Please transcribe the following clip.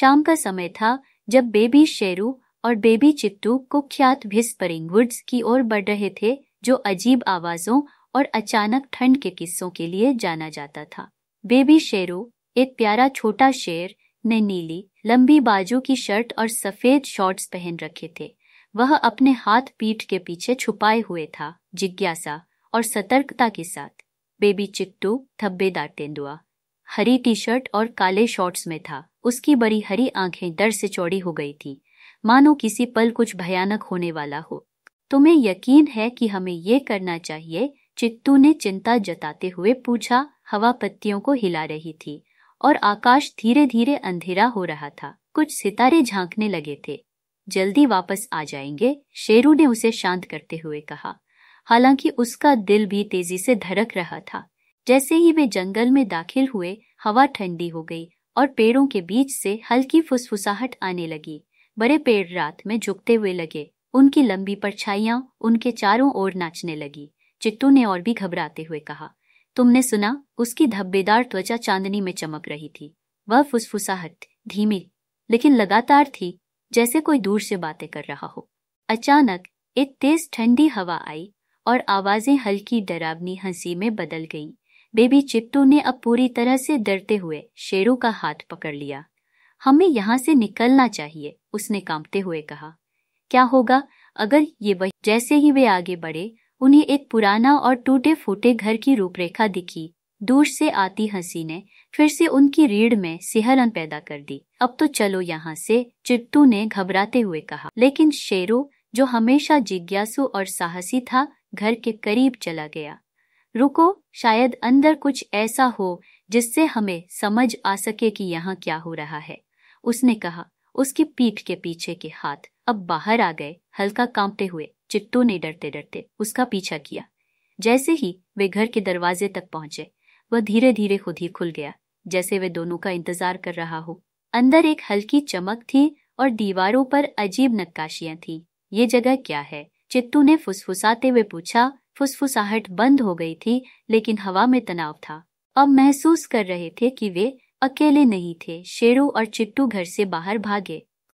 शाम का समय था जब बेबी शेरू और बेबी चिट्टू कुख्यात भिस वुड्स की ओर बढ़ रहे थे जो अजीब आवाजों और अचानक ठंड के किस्सों के लिए जाना जाता था बेबी शेरू एक प्यारा छोटा शेर ने नीली लंबी बाजू की शर्ट और सफेद शॉर्ट्स पहन रखे थे वह अपने हाथ पीठ के पीछे छुपाए हुए था जिज्ञासा और सतर्कता के साथ बेबी चिट्टू थब्बेदार तेंदुआ हरी टी शर्ट और काले शॉर्ट्स में था उसकी बड़ी हरी आंखें डर से चौड़ी हो गई थी मानो किसी पल कुछ भयानक होने वाला हो तुम्हें यकीन है कि हमें ये करना चाहिए चित्तू ने चिंता जताते हुए पूछा हवा पत्तियों को हिला रही थी और आकाश धीरे धीरे अंधेरा हो रहा था कुछ सितारे झांकने लगे थे जल्दी वापस आ जाएंगे शेरू ने उसे शांत करते हुए कहा हालांकि उसका दिल भी तेजी से धड़क रहा था जैसे ही वे जंगल में दाखिल हुए हवा ठंडी हो गई और पेड़ों के बीच से हल्की फुसफुसाहट आने लगी बड़े पेड़ रात में झुकते हुए लगे उनकी लंबी परछाइयां उनके चारों ओर नाचने लगी चित्तू ने और भी घबराते हुए कहा तुमने सुना उसकी धब्बेदार त्वचा चांदनी में चमक रही थी वह फुसफुसाहट धीमी लेकिन लगातार थी जैसे कोई दूर से बातें कर रहा हो अचानक एक तेज ठंडी हवा आई और आवाजें हल्की डरावनी हंसी में बदल गई बेबी चिप्टू ने अब पूरी तरह से डरते हुए शेरू का हाथ पकड़ लिया हमें यहाँ से निकलना चाहिए उसने कांपते हुए कहा क्या होगा अगर ये वही जैसे ही वे आगे बढ़े उन्हें एक पुराना और टूटे फूटे घर की रूपरेखा दिखी दूर से आती हंसी ने फिर से उनकी रीढ़ में सिहरन पैदा कर दी अब तो चलो यहाँ से चिट्टू ने घबराते हुए कहा लेकिन शेरू जो हमेशा जिज्ञासु और साहसी था घर के करीब चला गया रुको शायद अंदर कुछ ऐसा हो जिससे हमें समझ आ सके कि यहाँ क्या हो रहा है उसने कहा उसकी पीठ के पीछे के हाथ अब बाहर आ गए हल्का कांपते हुए चित्तू ने डरते डरते उसका पीछा किया जैसे ही वे घर के दरवाजे तक पहुंचे वह धीरे धीरे खुद ही खुल गया जैसे वे दोनों का इंतजार कर रहा हो अंदर एक हल्की चमक थी और दीवारों पर अजीब नक्काशियां थी ये जगह क्या है चित्तू ने फुसफुसाते हुए पूछा फुसफुसाहट बंद हो गई थी लेकिन हवा में तनाव था अब महसूस कर रहे थे कि वे अकेले नहीं थे शेरू और चिट्टू घर से बाहर भागे